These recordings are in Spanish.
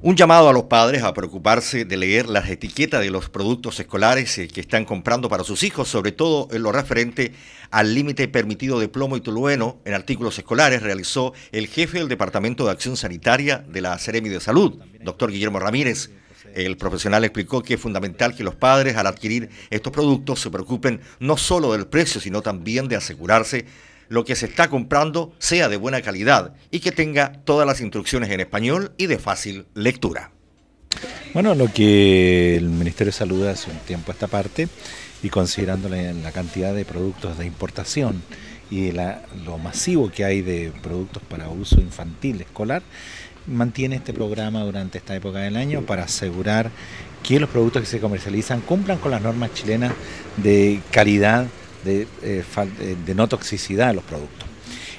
Un llamado a los padres a preocuparse de leer las etiquetas de los productos escolares eh, que están comprando para sus hijos, sobre todo en lo referente al límite permitido de plomo y tolueno en artículos escolares, realizó el jefe del Departamento de Acción Sanitaria de la Ceremi de Salud, doctor Guillermo Ramírez. El profesional explicó que es fundamental que los padres al adquirir estos productos se preocupen no solo del precio, sino también de asegurarse lo que se está comprando sea de buena calidad y que tenga todas las instrucciones en español y de fácil lectura. Bueno, lo que el Ministerio de Salud hace un tiempo esta parte y considerando la, cantidad de productos de importación y lo masivo que hay de productos para uso infantil escolar, mantiene este programa durante esta época del año para asegurar que los productos que se comercializan cumplan con las normas chilenas de calidad eh, eh, de, no toxicidad de los productos.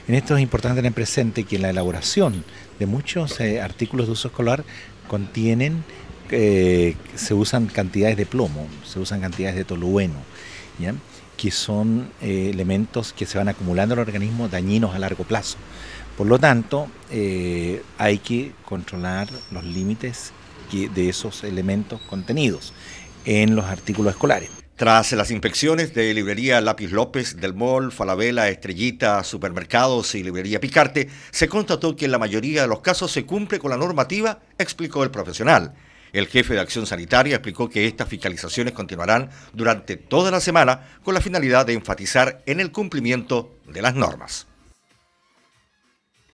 En esto es importante tener presente que en la elaboración de muchos eh, artículos de uso escolar contienen, se usan cantidades de plomo, se usan cantidades de tolueno, ¿ya? que son elementos que se van acumulando en el organismo dañinos a largo plazo. Por lo tanto, hay que controlar los límites de esos elementos contenidos en los artículos escolares. Tras las inspecciones de librería Lápiz López, Del Mol, Falabella, Estrellita, Supermercados y librería Picarte, se constató que en la mayoría de los casos se cumple con la normativa, explicó el profesional. El jefe de acción sanitaria explicó que estas fiscalizaciones continuarán durante toda la semana con la finalidad de enfatizar en el cumplimiento de las normas.